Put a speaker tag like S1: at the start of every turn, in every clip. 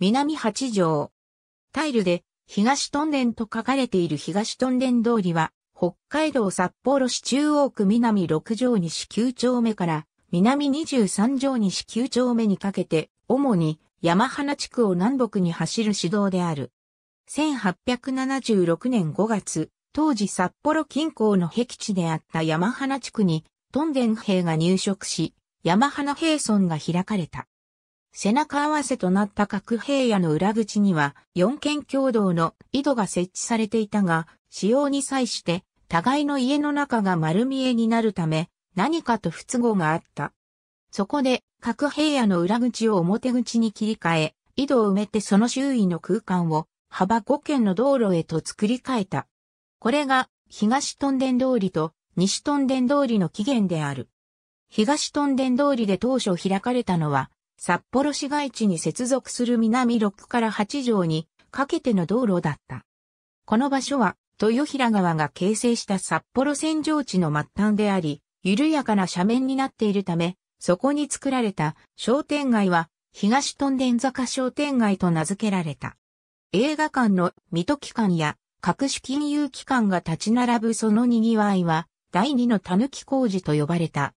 S1: 南八条。タイルで、東トンデンと書かれている東トンデン通りは、北海道札幌市中央区南6条西9丁目から南23条西9丁目にかけて、主に山花地区を南北に走る市道である。1876年5月、当時札幌近郊の僻地であった山花地区に、トンデン兵が入植し、山花兵村が開かれた。背中合わせとなった各平野の裏口には4軒共同の井戸が設置されていたが、使用に際して互いの家の中が丸見えになるため、何かと不都合があった。そこで、各平野の裏口を表口に切り替え、井戸を埋めてその周囲の空間を幅5軒の道路へと作り変えた。これが東トンデン通りと西トンデン通りの起源である。東トンデン通りで当初開かれたのは札幌市街地に接続する南6から8条にかけての道路だった。この場所は、豊平川が形成した札幌扇状地の末端であり、緩やかな斜面になっているため、そこに作られた商店街は、東トンデン坂商店街と名付けられた。映画館の水戸機関や各種金融機関が立ち並ぶその賑わいは、第二の狸工事と呼ばれた。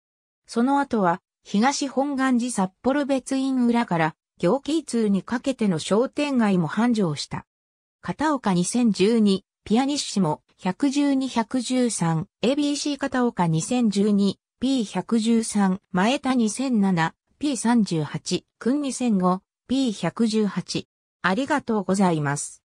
S1: その後は、東本願寺札幌別院裏から行基通にかけての商店街も繁盛した。片岡2012、ピアニッシモ、112-113、ABC 片岡2012、P113、前田2007、P38、君2005、P118。ありがとうございます。